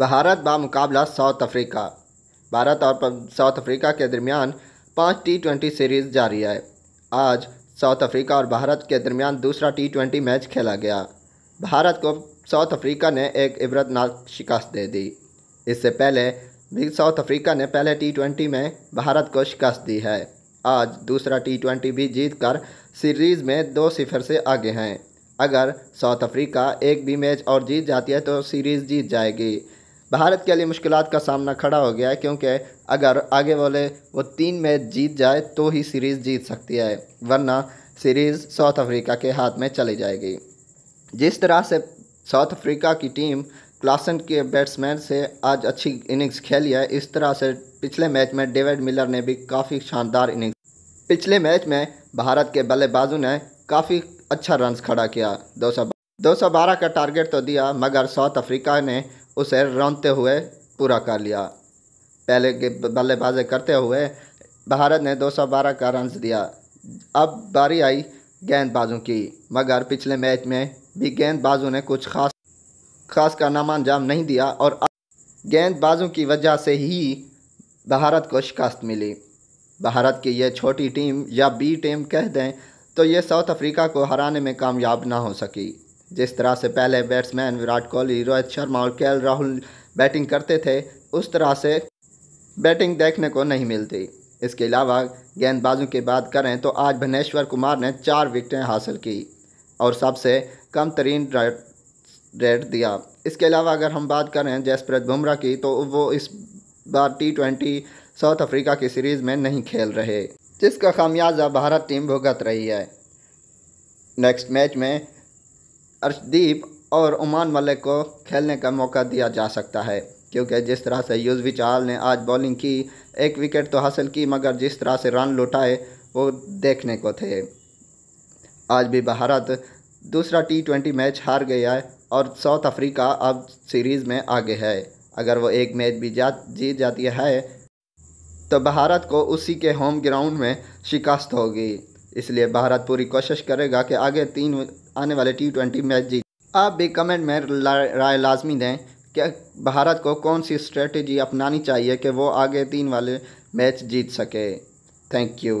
भारत बामुकाबला South Africa Bharat और South Africa के दरमियान पाँच टी ट्वेंटी सीरीज़ जारी है आज साउथ अफ्रीका और भारत के दरमियान दूसरा टी ट्वेंटी मैच खेला गया भारत को साउथ अफ्रीका ने एक इबरतनाक शिकस्त दे दी इससे पहले भी साउथ अफ्रीका ने पहले टी ट्वेंटी में भारत को शिकस्त दी है आज दूसरा टी ट्वेंटी भी जीत कर सीरीज़ में दो सिफर से आगे हैं अगर साउथ अफ्रीका एक भी मैच और जीत जाती है तो सीरीज़ जीत जाएगी भारत के लिए मुश्किल का सामना खड़ा हो गया है क्योंकि अगर आगे वाले वो तीन मैच जीत जाए तो ही सीरीज़ जीत सकती है वरना सीरीज़ साउथ अफ्रीका के हाथ में चली जाएगी जिस तरह से साउथ अफ्रीका की टीम क्लासन के बैट्समैन से आज अच्छी इनिंग्स खेली है इस तरह से पिछले मैच में डेविड मिलर ने भी काफ़ी शानदार इनिंग्स पिछले मैच में भारत के बल्लेबाजों ने काफ़ी अच्छा रन खड़ा किया दो सौ बारह का टारगेट तो दिया मगर साउथ अफ्रीका ने उसे रौनते हुए पूरा कर लिया पहले के बल्लेबाजी करते हुए भारत ने 212 का रन दिया अब बारी आई गेंदबाजों की मगर पिछले मैच में भी गेंदबाजों ने कुछ खास खास कारनामा अंजाम नहीं दिया और गेंदबाजों की वजह से ही भारत को शिकस्त मिली भारत की यह छोटी टीम या बी टीम कह दें तो ये साउथ अफ्रीका को हराने में कामयाब ना हो सकी जिस तरह से पहले बैट्समैन विराट कोहली रोहित शर्मा और के राहुल बैटिंग करते थे उस तरह से बैटिंग देखने को नहीं मिलती इसके अलावा गेंदबाजों की बात करें तो आज भुवनेश्वर कुमार ने चार विकटें हासिल की और सबसे कम तरीन रेट दिया इसके अलावा अगर हम बात करें जसप्रीत बुमराह की तो वो इस बार टी ट्वेंटी साउथ अफ्रीका की सीरीज़ में नहीं खेल रहे जिसका खामियाजा भारत टीम भुगत रही है नेक्स्ट मैच में अर्शदीप और उमान मलिक को खेलने का मौका दिया जा सकता है क्योंकि जिस तरह से यूजवी चाल ने आज बॉलिंग की एक विकेट तो हासिल की मगर जिस तरह से रन लुटाए वो देखने को थे आज भी भारत दूसरा टी ट्वेंटी मैच हार गया है और साउथ अफ्रीका अब सीरीज़ में आगे है अगर वो एक मैच भी जा जीत जाती है तो भारत को उसी के होम ग्राउंड में शिकस्त होगी इसलिए भारत पूरी कोशिश करेगा कि आगे तीन आने वाले टी ट्वेंटी मैच जीत आप भी कमेंट में राय लाजमी दें कि भारत को कौन सी स्ट्रेटजी अपनानी चाहिए कि वो आगे तीन वाले मैच जीत सके थैंक यू